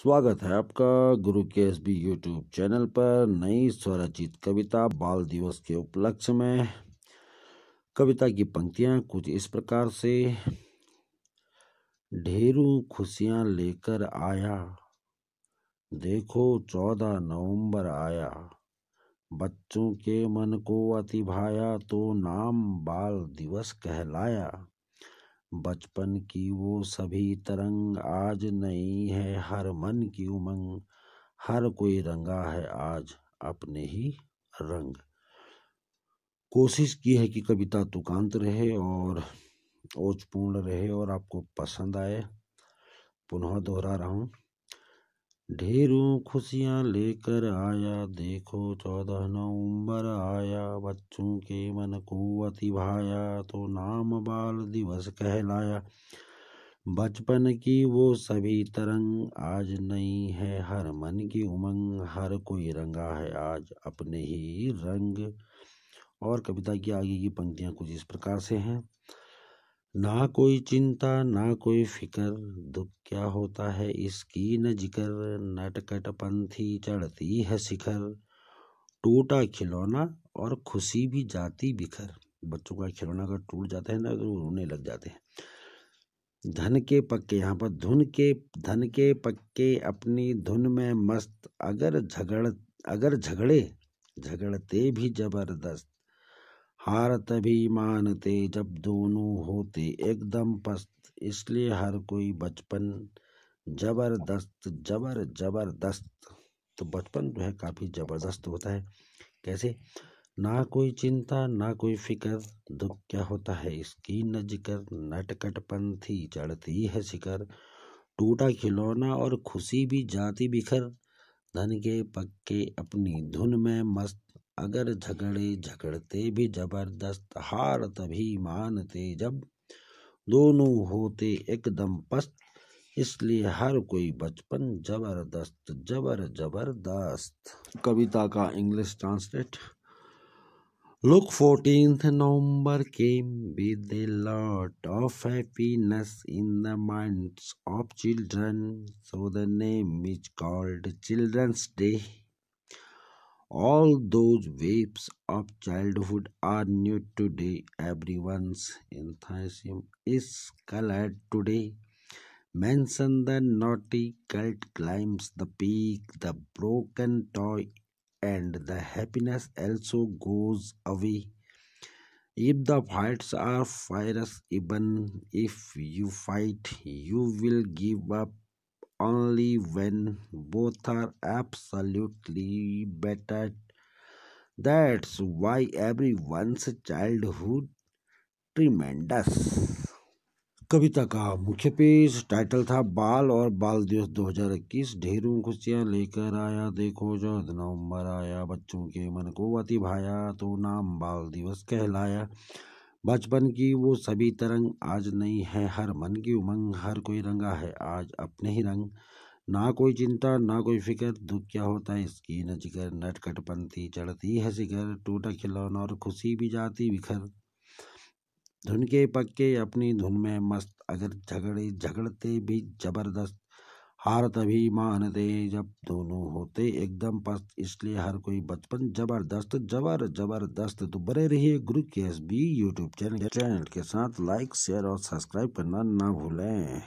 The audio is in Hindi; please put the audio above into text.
स्वागत है आपका गुरु के एस बी यूट्यूब चैनल पर नई स्वरचित कविता बाल दिवस के उपलक्ष्य में कविता की पंक्तियां कुछ इस प्रकार से ढेरों खुशियां लेकर आया देखो चौदह नवंबर आया बच्चों के मन को अतिभाया तो नाम बाल दिवस कहलाया बचपन की वो सभी तरंग आज नई है हर मन की उमंग हर कोई रंगा है आज अपने ही रंग कोशिश की है कि कविता तुकांत रहे और ओजपूर्ण रहे और आपको पसंद आए पुनः दोहरा रहा हूँ ढेरों खुशियां लेकर आया देखो चौदह नवंबर आया बच्चों के मन को अति भाया तो नाम बाल दिवस कहलाया बचपन की वो सभी तरंग आज नहीं है हर मन की उमंग हर कोई रंगा है आज अपने ही रंग और कविता की आगे की पंक्तियाँ कुछ इस प्रकार से हैं ना कोई चिंता ना कोई फिक्र दुख क्या होता है इसकी न जिकर नटकट पंथी चढ़ती है शिखर टूटा खिलौना और खुशी भी जाती बिखर बच्चों का खिलौना अगर टूट जाता है ना तो रोने लग जाते हैं धन के पक्के यहाँ पर धुन के धन के पक्के अपनी धुन में मस्त अगर झगड़ अगर झगड़े झगड़ते भी जबरदस्त हार तभी मानते जब दोनों होते एकदम पस्त इसलिए हर कोई बचपन जबरदस्त जबर जबरदस्त तो बचपन जो है काफ़ी ज़बरदस्त होता है कैसे ना कोई चिंता ना कोई फिकर दुख क्या होता है इसकी न जिक्र नटकटपन थी चढ़ती है शिकर टूटा खिलौना और खुशी भी जाती बिखर धन के पक्के अपनी धुन में मस्त अगर झगड़े झगड़ते भी जबरदस्त हार तभी मानते जब दोनों होते एकदम पस्त इसलिए हर कोई बचपन जबरदस्त जबर जबरदस्त कविता का English translate look fourteen November came with lot of happiness in the minds of children so the name is called children's day all those waves of childhood are new today everyone's enthusiasm is colored today mention the naughty cult climbs the peak the broken toy and the happiness also goes away if the fights are fierce even if you fight you will give up only when both are absolutely better. That's why everyone's childhood tremendous. कविता का मुख्य पेज टाइटल था बाल और बाल दिवस 2021 ढेरों खुशियां लेकर आया देखो जो नवंबर आया बच्चों के मन को अति भाया तो नाम बाल दिवस कहलाया बचपन की वो सभी तरंग आज नहीं है हर मन की उमंग हर कोई रंगा है आज अपने ही रंग ना कोई चिंता ना कोई फिक्र दुख क्या होता है इसकी न जिक्र नटखटपंथी चढ़ती है शिखर टूटा खिलौना और खुशी भी जाती बिखर धुन के पक्के अपनी धुन में मस्त अगर झगड़े झगड़ते भी जबरदस्त हारत भी मानते जब दोनों होते एकदम पस्त इसलिए हर कोई बचपन जबरदस्त जबर जबरदस्त तो बने रहिए गुरु के एस बी यूट्यूब चैनल के साथ लाइक शेयर और सब्सक्राइब करना ना भूलें